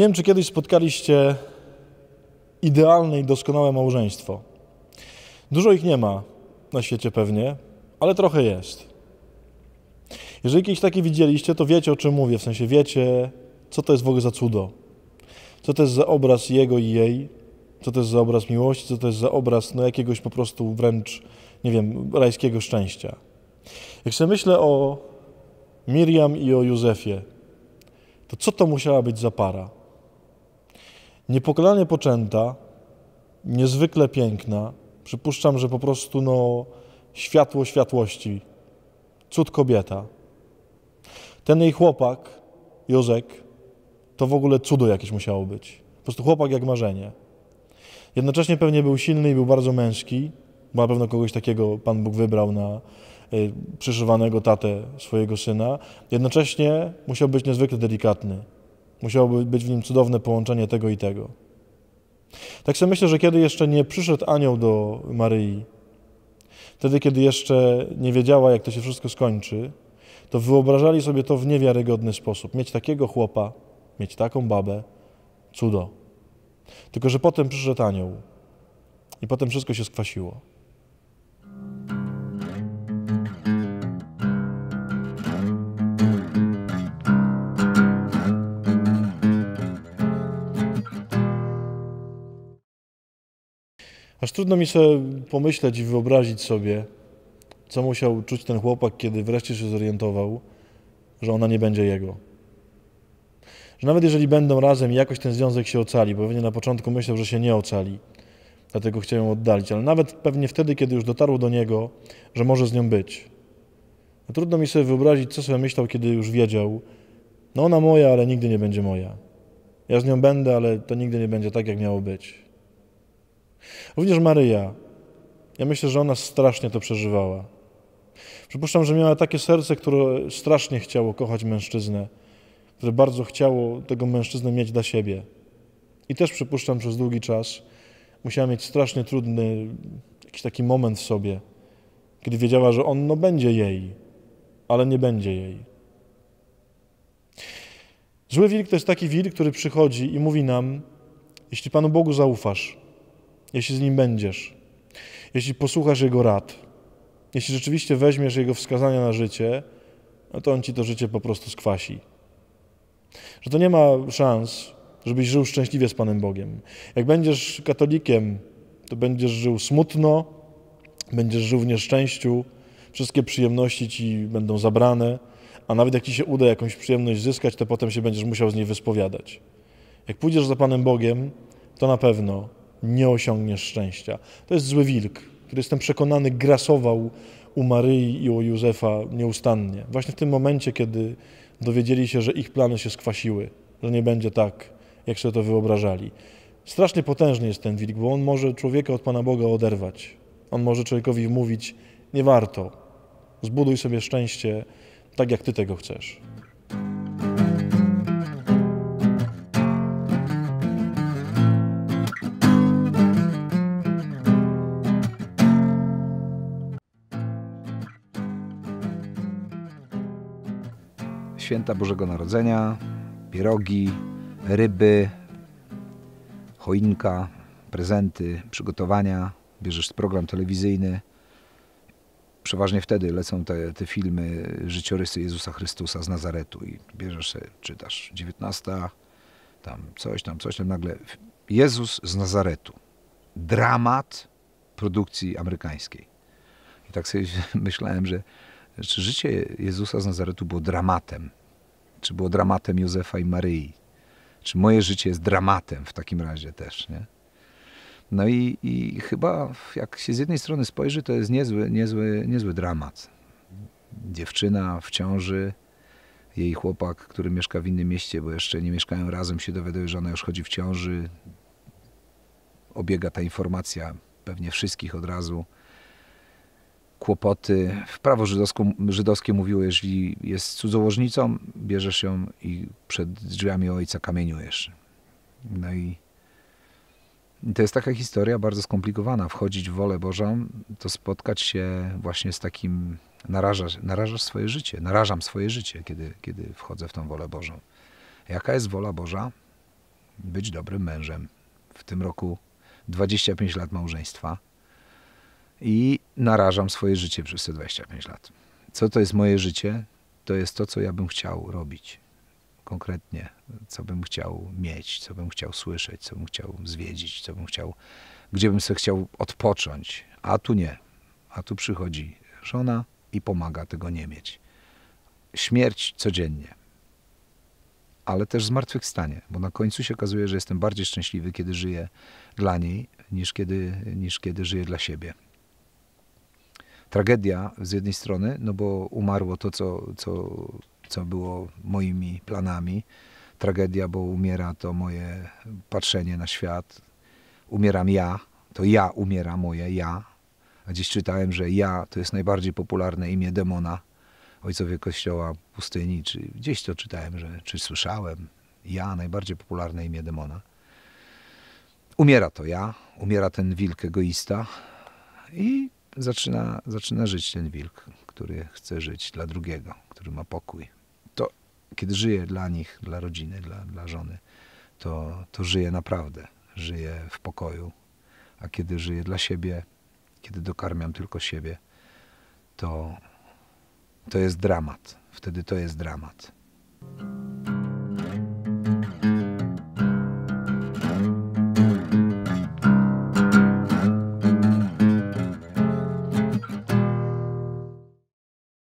Nie wiem, czy kiedyś spotkaliście idealne i doskonałe małżeństwo. Dużo ich nie ma na świecie pewnie, ale trochę jest. Jeżeli kiedyś takie widzieliście, to wiecie o czym mówię, w sensie wiecie, co to jest w ogóle za cudo. Co to jest za obraz jego i jej, co to jest za obraz miłości, co to jest za obraz no, jakiegoś po prostu wręcz, nie wiem, rajskiego szczęścia. Jak sobie myślę o Miriam i o Józefie, to co to musiała być za para? niepokalanie poczęta, niezwykle piękna. Przypuszczam, że po prostu no, światło światłości, cud kobieta. Ten jej chłopak, Józek, to w ogóle cudo jakieś musiało być. Po prostu chłopak jak marzenie. Jednocześnie pewnie był silny i był bardzo męski, bo na pewno kogoś takiego Pan Bóg wybrał na y, przyszywanego tatę swojego syna. Jednocześnie musiał być niezwykle delikatny. Musiałoby być w nim cudowne połączenie tego i tego. Tak sobie myślę, że kiedy jeszcze nie przyszedł anioł do Maryi, wtedy kiedy jeszcze nie wiedziała, jak to się wszystko skończy, to wyobrażali sobie to w niewiarygodny sposób. Mieć takiego chłopa, mieć taką babę, cudo. Tylko, że potem przyszedł anioł i potem wszystko się skwasiło. Aż trudno mi sobie pomyśleć i wyobrazić sobie, co musiał czuć ten chłopak, kiedy wreszcie się zorientował, że ona nie będzie jego. Że nawet jeżeli będą razem i jakoś ten związek się ocali, bo pewnie na początku myślał, że się nie ocali, dlatego chciał ją oddalić, ale nawet pewnie wtedy, kiedy już dotarł do niego, że może z nią być. A no trudno mi sobie wyobrazić, co sobie myślał, kiedy już wiedział, no ona moja, ale nigdy nie będzie moja. Ja z nią będę, ale to nigdy nie będzie tak, jak miało być. Również Maryja. Ja myślę, że ona strasznie to przeżywała. Przypuszczam, że miała takie serce, które strasznie chciało kochać mężczyznę, które bardzo chciało tego mężczyznę mieć dla siebie. I też przypuszczam, przez długi czas musiała mieć strasznie trudny jakiś taki moment w sobie, kiedy wiedziała, że on no będzie jej, ale nie będzie jej. Zły wilk to jest taki wilk, który przychodzi i mówi nam, jeśli Panu Bogu zaufasz, jeśli z Nim będziesz, jeśli posłuchasz Jego rad, jeśli rzeczywiście weźmiesz Jego wskazania na życie, no to On Ci to życie po prostu skwasi. Że to nie ma szans, żebyś żył szczęśliwie z Panem Bogiem. Jak będziesz katolikiem, to będziesz żył smutno, będziesz żył w nieszczęściu, wszystkie przyjemności Ci będą zabrane, a nawet jak Ci się uda jakąś przyjemność zyskać, to potem się będziesz musiał z niej wyspowiadać. Jak pójdziesz za Panem Bogiem, to na pewno nie osiągniesz szczęścia. To jest zły wilk, który jestem przekonany grasował u Maryi i u Józefa nieustannie. Właśnie w tym momencie, kiedy dowiedzieli się, że ich plany się skwasiły, że nie będzie tak, jak sobie to wyobrażali. Strasznie potężny jest ten wilk, bo on może człowieka od Pana Boga oderwać. On może człowiekowi mówić, nie warto, zbuduj sobie szczęście tak, jak Ty tego chcesz. święta Bożego Narodzenia, pierogi, ryby, choinka, prezenty, przygotowania, bierzesz program telewizyjny. Przeważnie wtedy lecą te, te filmy życiorysy Jezusa Chrystusa z Nazaretu i bierzesz sobie, czytasz 19, tam coś, tam coś, tam nagle Jezus z Nazaretu. Dramat produkcji amerykańskiej. I tak sobie myślałem, że czy życie Jezusa z Nazaretu było dramatem czy było dramatem Józefa i Maryi? Czy moje życie jest dramatem w takim razie też, nie? No i, i chyba, jak się z jednej strony spojrzy, to jest niezły, niezły, niezły dramat. Dziewczyna w ciąży, jej chłopak, który mieszka w innym mieście, bo jeszcze nie mieszkają razem, się dowiaduje, że ona już chodzi w ciąży. Obiega ta informacja pewnie wszystkich od razu kłopoty. W prawo żydowskie, mówiło, jeżeli jest cudzołożnicą, bierzesz ją i przed drzwiami ojca kamieniujesz. No i to jest taka historia bardzo skomplikowana. Wchodzić w wolę Bożą, to spotkać się właśnie z takim, narażasz, narażasz swoje życie, narażam swoje życie, kiedy, kiedy wchodzę w tą wolę Bożą. Jaka jest wola Boża? Być dobrym mężem. W tym roku 25 lat małżeństwa i narażam swoje życie przez te 25 lat. Co to jest moje życie? To jest to, co ja bym chciał robić konkretnie, co bym chciał mieć, co bym chciał słyszeć, co bym chciał zwiedzić, co bym chciał, gdzie bym sobie chciał odpocząć, a tu nie. A tu przychodzi żona i pomaga tego nie mieć. Śmierć codziennie, ale też zmartwychwstanie, bo na końcu się okazuje, że jestem bardziej szczęśliwy, kiedy żyję dla niej, niż kiedy, niż kiedy żyję dla siebie tragedia z jednej strony, no bo umarło to, co, co, co było moimi planami. Tragedia, bo umiera to moje patrzenie na świat. Umieram ja, to ja umiera moje ja. A dziś czytałem, że ja to jest najbardziej popularne imię demona. Ojcowie Kościoła Pustyni, czy gdzieś to czytałem, że, czy słyszałem. Ja, najbardziej popularne imię demona. Umiera to ja, umiera ten wilk egoista i zaczyna, zaczyna żyć ten wilk, który chce żyć dla drugiego, który ma pokój. To, kiedy żyje dla nich, dla rodziny, dla, dla żony, to, to żyje naprawdę, żyje w pokoju. A kiedy żyje dla siebie, kiedy dokarmiam tylko siebie, to, to jest dramat. Wtedy to jest dramat.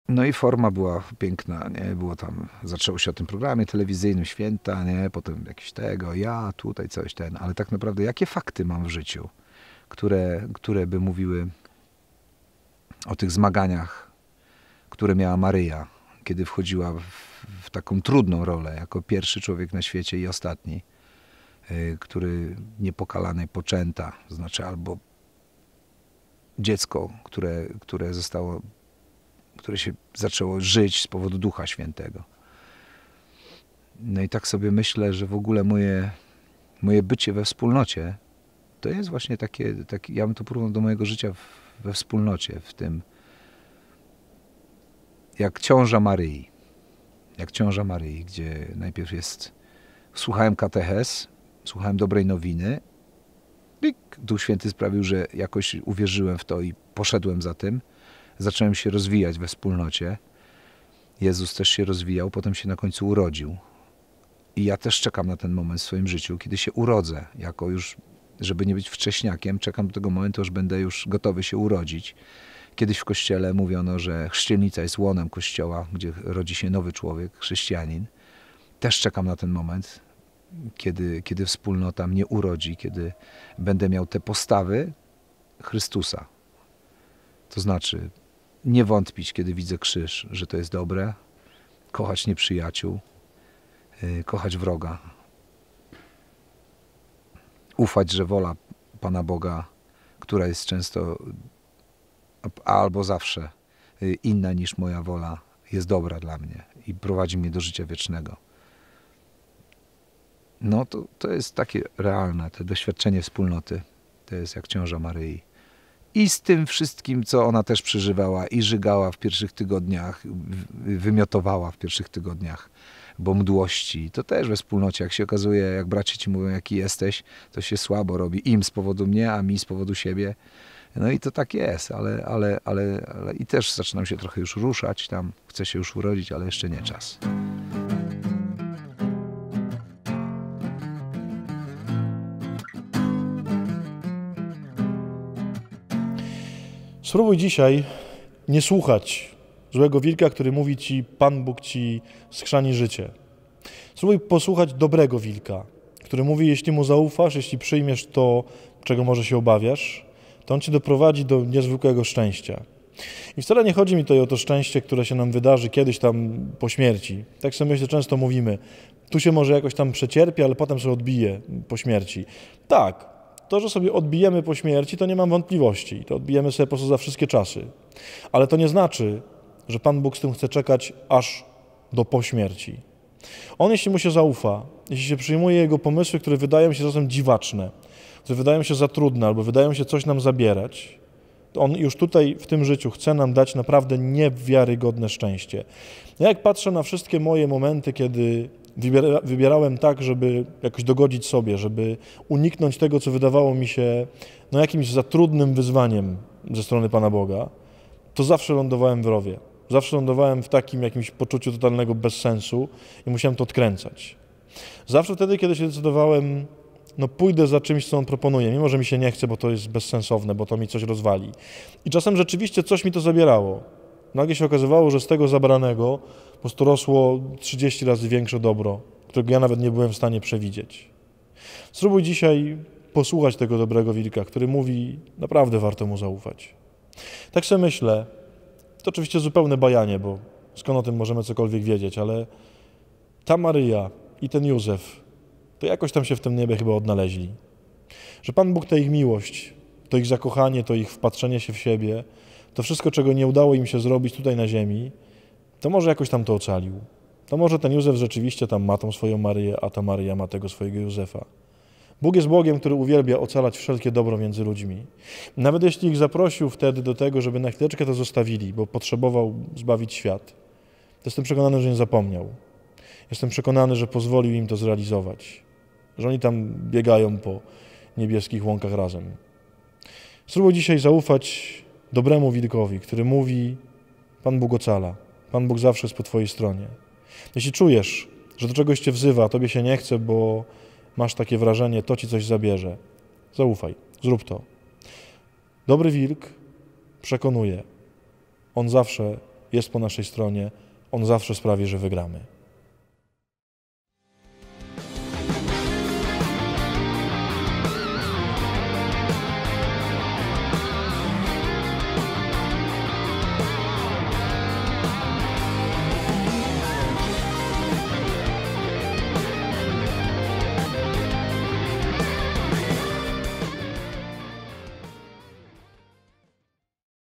No i forma była piękna, nie? Było tam, zaczęło się o tym programie telewizyjnym, święta, nie? Potem jakiś tego, ja, tutaj coś, ten. Ale tak naprawdę, jakie fakty mam w życiu, które, które by mówiły o tych zmaganiach, które miała Maryja, kiedy wchodziła w, w taką trudną rolę, jako pierwszy człowiek na świecie i ostatni, yy, który niepokalany poczęta, znaczy albo dziecko, które, które zostało które się zaczęło żyć z powodu Ducha Świętego. No i tak sobie myślę, że w ogóle moje, moje bycie we wspólnocie to jest właśnie takie, takie ja bym to porównał do mojego życia we wspólnocie, w tym jak ciąża Maryi. Jak ciąża Maryi, gdzie najpierw jest słuchałem kateches, słuchałem dobrej nowiny. Duch Święty sprawił, że jakoś uwierzyłem w to i poszedłem za tym zacząłem się rozwijać we wspólnocie. Jezus też się rozwijał, potem się na końcu urodził. I ja też czekam na ten moment w swoim życiu, kiedy się urodzę, jako już, żeby nie być wcześniakiem, czekam do tego momentu, aż będę już gotowy się urodzić. Kiedyś w kościele mówiono, że chrzcielnica jest łonem kościoła, gdzie rodzi się nowy człowiek, chrześcijanin. Też czekam na ten moment, kiedy, kiedy wspólnota mnie urodzi, kiedy będę miał te postawy Chrystusa. To znaczy, nie wątpić, kiedy widzę krzyż, że to jest dobre, kochać nieprzyjaciół, y, kochać wroga, ufać, że wola Pana Boga, która jest często albo zawsze y, inna niż moja wola, jest dobra dla mnie i prowadzi mnie do życia wiecznego. No to, to jest takie realne, to doświadczenie wspólnoty. To jest jak ciąża Maryi i z tym wszystkim, co ona też przeżywała i żygała w pierwszych tygodniach, wymiotowała w pierwszych tygodniach, bo mdłości, to też we wspólnocie, jak się okazuje, jak bracia ci mówią, jaki jesteś, to się słabo robi im z powodu mnie, a mi z powodu siebie. No i to tak jest, ale, ale, ale, ale i też zaczynam się trochę już ruszać tam, chcę się już urodzić, ale jeszcze nie czas. Spróbuj dzisiaj nie słuchać złego wilka, który mówi ci, Pan Bóg ci skrzani życie. Spróbuj posłuchać dobrego wilka, który mówi, jeśli mu zaufasz, jeśli przyjmiesz to, czego może się obawiasz, to on cię doprowadzi do niezwykłego szczęścia. I wcale nie chodzi mi tutaj o to szczęście, które się nam wydarzy kiedyś tam po śmierci. Tak sobie myślę, często mówimy, tu się może jakoś tam przecierpie, ale potem się odbije po śmierci. Tak, to, że sobie odbijemy po śmierci, to nie mam wątpliwości. To odbijemy sobie po prostu za wszystkie czasy. Ale to nie znaczy, że Pan Bóg z tym chce czekać aż do pośmierci. On, jeśli mu się zaufa, jeśli się przyjmuje jego pomysły, które wydają się czasem dziwaczne, które wydają się za trudne albo wydają się coś nam zabierać, to on już tutaj w tym życiu chce nam dać naprawdę niewiarygodne szczęście. Ja jak patrzę na wszystkie moje momenty, kiedy Wybiera, wybierałem tak, żeby jakoś dogodzić sobie, żeby uniknąć tego, co wydawało mi się no, jakimś za trudnym wyzwaniem ze strony Pana Boga, to zawsze lądowałem w rowie. Zawsze lądowałem w takim jakimś poczuciu totalnego bezsensu i musiałem to odkręcać. Zawsze wtedy, kiedy się decydowałem, no pójdę za czymś, co on proponuje, mimo że mi się nie chce, bo to jest bezsensowne, bo to mi coś rozwali. I czasem rzeczywiście coś mi to zabierało. Nagle się okazywało, że z tego zabranego po prostu rosło 30 razy większe dobro, którego ja nawet nie byłem w stanie przewidzieć. Spróbuj dzisiaj posłuchać tego dobrego wilka, który mówi, naprawdę warto mu zaufać. Tak sobie myślę, to oczywiście zupełne bajanie, bo skąd o tym możemy cokolwiek wiedzieć, ale ta Maryja i ten Józef, to jakoś tam się w tym niebie chyba odnaleźli. Że Pan Bóg tę ich miłość, to ich zakochanie, to ich wpatrzenie się w siebie, to wszystko, czego nie udało im się zrobić tutaj na ziemi, to może jakoś tam to ocalił. To może ten Józef rzeczywiście tam ma tą swoją Maryję, a ta Maryja ma tego swojego Józefa. Bóg jest Bogiem, który uwielbia ocalać wszelkie dobro między ludźmi. Nawet jeśli ich zaprosił wtedy do tego, żeby na chwileczkę to zostawili, bo potrzebował zbawić świat, to jestem przekonany, że nie zapomniał. Jestem przekonany, że pozwolił im to zrealizować, że oni tam biegają po niebieskich łąkach razem. Spróbuj dzisiaj zaufać dobremu wilkowi, który mówi: Pan Bóg ocala. Pan Bóg zawsze jest po Twojej stronie. Jeśli czujesz, że do czegoś Cię wzywa, Tobie się nie chce, bo masz takie wrażenie, to Ci coś zabierze, zaufaj, zrób to. Dobry wilk przekonuje. On zawsze jest po naszej stronie, on zawsze sprawi, że wygramy.